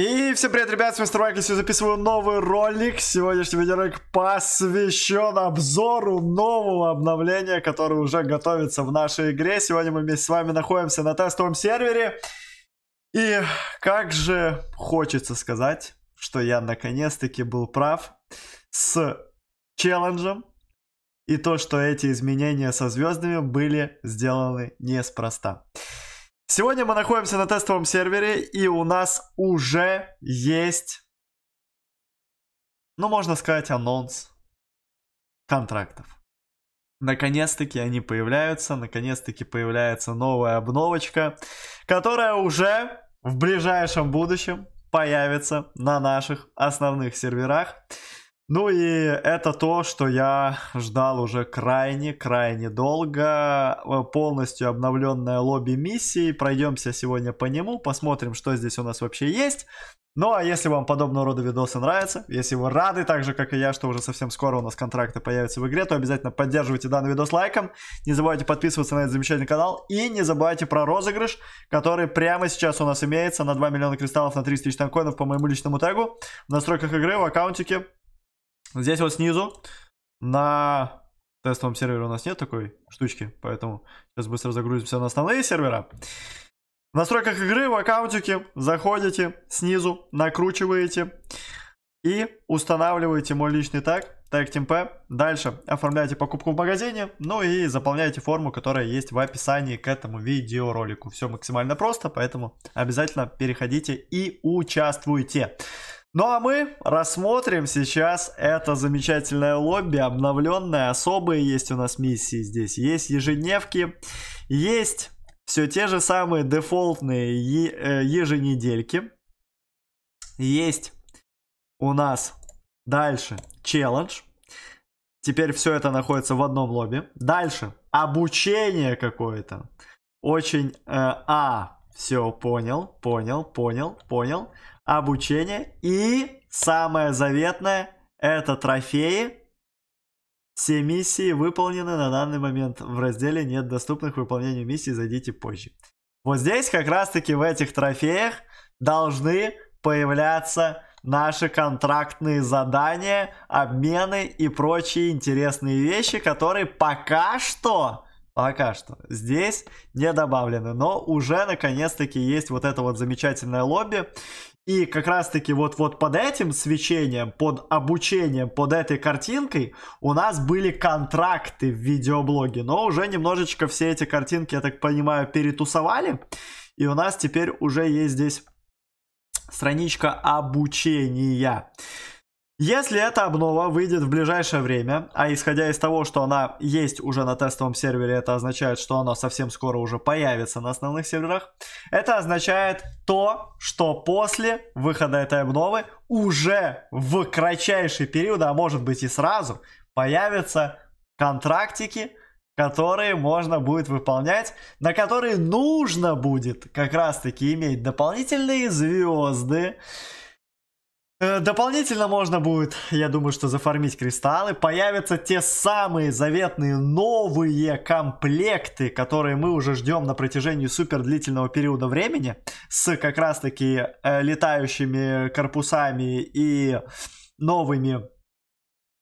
И всем привет, ребят, с вами Мистер Майкл, сегодня записываю новый ролик. Сегодняшний видеоролик посвящен обзору нового обновления, которое уже готовится в нашей игре. Сегодня мы вместе с вами находимся на тестовом сервере. И как же хочется сказать, что я наконец-таки был прав с челленджем. И то, что эти изменения со звездами были сделаны неспроста. Сегодня мы находимся на тестовом сервере, и у нас уже есть, ну, можно сказать, анонс контрактов. Наконец-таки они появляются, наконец-таки появляется новая обновочка, которая уже в ближайшем будущем появится на наших основных серверах. Ну и это то, что я ждал уже крайне-крайне долго. Э, полностью обновленное лобби миссии. Пройдемся сегодня по нему, посмотрим, что здесь у нас вообще есть. Ну а если вам подобного рода видосы нравятся, если вы рады, так же как и я, что уже совсем скоро у нас контракты появятся в игре, то обязательно поддерживайте данный видос лайком, не забывайте подписываться на этот замечательный канал и не забывайте про розыгрыш, который прямо сейчас у нас имеется на 2 миллиона кристаллов на 300 тысяч танкоинов по моему личному тегу в настройках игры в аккаунтике Здесь вот снизу на тестовом сервере у нас нет такой штучки, поэтому сейчас быстро загрузимся на основные сервера. В настройках игры в аккаунтике заходите снизу, накручиваете и устанавливаете мой личный таг, тег TeamP. Дальше оформляете покупку в магазине, ну и заполняете форму, которая есть в описании к этому видеоролику. Все максимально просто, поэтому обязательно переходите и участвуйте. Ну а мы рассмотрим сейчас это замечательное лобби, обновленное, особые есть у нас миссии здесь, есть ежедневки, есть все те же самые дефолтные э, еженедельки, есть у нас дальше челлендж, теперь все это находится в одном лобби, дальше обучение какое-то, очень э, а все, понял, понял, понял, понял. Обучение. И самое заветное – это трофеи. Все миссии выполнены на данный момент. В разделе «Нет доступных к выполнению миссий» зайдите позже. Вот здесь как раз-таки в этих трофеях должны появляться наши контрактные задания, обмены и прочие интересные вещи, которые пока что Пока что. Здесь не добавлены, но уже наконец-таки есть вот это вот замечательное лобби. И как раз-таки вот, вот под этим свечением, под обучением, под этой картинкой у нас были контракты в видеоблоге. Но уже немножечко все эти картинки, я так понимаю, перетусовали. И у нас теперь уже есть здесь страничка обучения. Если эта обнова выйдет в ближайшее время, а исходя из того, что она есть уже на тестовом сервере, это означает, что она совсем скоро уже появится на основных серверах, это означает то, что после выхода этой обновы уже в кратчайший период, а может быть и сразу, появятся контрактики, которые можно будет выполнять, на которые нужно будет как раз таки иметь дополнительные звезды, Э, дополнительно можно будет, я думаю, что зафармить кристаллы. Появятся те самые заветные новые комплекты, которые мы уже ждем на протяжении супер длительного периода времени. С как раз таки э, летающими корпусами и новыми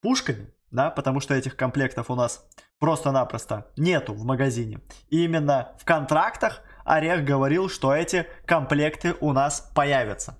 пушками. Да, потому что этих комплектов у нас просто-напросто нету в магазине. И именно в контрактах Орех говорил, что эти комплекты у нас появятся.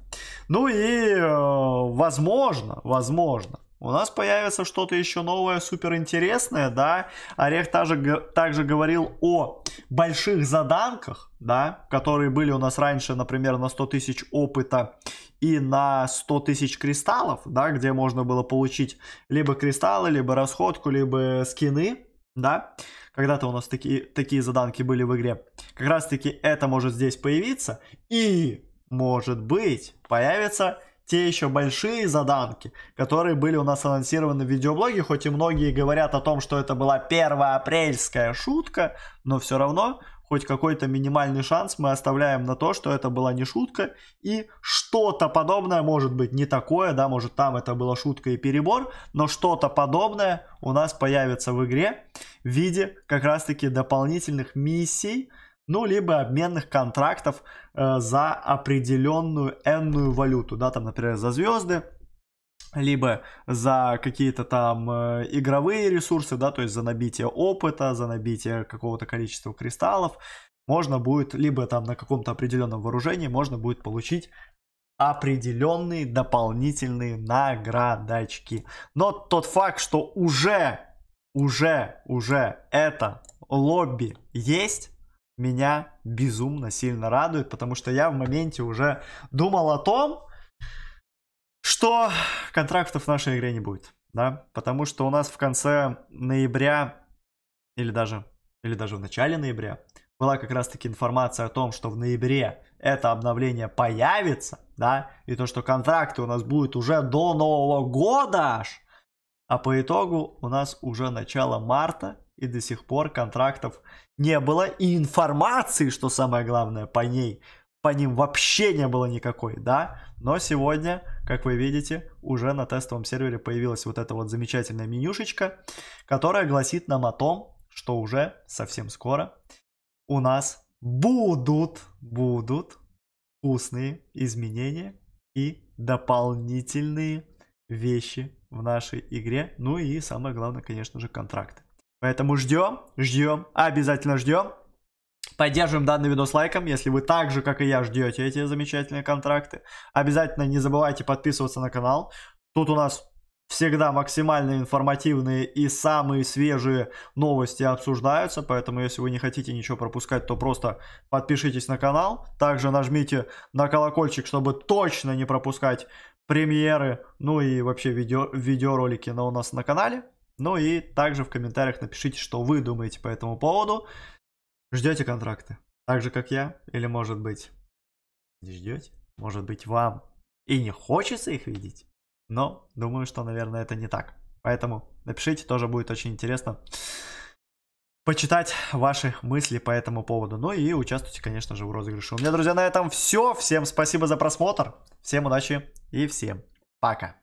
Ну и, э, возможно, возможно, у нас появится что-то еще новое, суперинтересное, да. Орех также, также говорил о больших заданках, да, которые были у нас раньше, например, на 100 тысяч опыта и на 100 тысяч кристаллов, да, где можно было получить либо кристаллы, либо расходку, либо скины, да. Когда-то у нас такие, такие заданки были в игре. Как раз таки это может здесь появиться. И, может быть, появятся те еще большие заданки, которые были у нас анонсированы в видеоблоге, хоть и многие говорят о том, что это была первая апрельская шутка, но все равно хоть какой-то минимальный шанс мы оставляем на то, что это была не шутка, и что-то подобное, может быть, не такое, да, может там это была шутка и перебор, но что-то подобное у нас появится в игре в виде как раз-таки дополнительных миссий, ну, либо обменных контрактов э, за определенную энную валюту, да, там, например, за звезды, либо за какие-то там э, игровые ресурсы, да, то есть за набитие опыта, за набитие какого-то количества кристаллов, можно будет, либо там на каком-то определенном вооружении, можно будет получить определенные дополнительные наградочки. Но тот факт, что уже, уже, уже это лобби есть, меня безумно сильно радует, потому что я в моменте уже думал о том, что контрактов в нашей игре не будет, да, потому что у нас в конце ноября или даже, или даже в начале ноября была как раз-таки информация о том, что в ноябре это обновление появится, да, и то, что контракты у нас будут уже до Нового года аж, а по итогу у нас уже начало марта, и до сих пор контрактов не было. И информации, что самое главное, по ней, по ним вообще не было никакой, да. Но сегодня, как вы видите, уже на тестовом сервере появилась вот эта вот замечательная менюшечка, которая гласит нам о том, что уже совсем скоро у нас будут, будут вкусные изменения и дополнительные вещи в нашей игре. Ну и самое главное, конечно же, контракты. Поэтому ждем, ждем, обязательно ждем. Поддерживаем данный видос лайком, если вы так же, как и я, ждете эти замечательные контракты. Обязательно не забывайте подписываться на канал. Тут у нас всегда максимально информативные и самые свежие новости обсуждаются, поэтому если вы не хотите ничего пропускать, то просто подпишитесь на канал. Также нажмите на колокольчик, чтобы точно не пропускать премьеры, ну и вообще видео, видеоролики на у нас на канале. Ну и также в комментариях напишите, что вы думаете по этому поводу. Ждете контракты? Так же, как я? Или, может быть, не ждете? Может быть, вам и не хочется их видеть? Но думаю, что, наверное, это не так. Поэтому напишите, тоже будет очень интересно почитать ваши мысли по этому поводу. Ну и участвуйте, конечно же, в розыгрыше. У меня, друзья, на этом все. Всем спасибо за просмотр. Всем удачи и всем пока.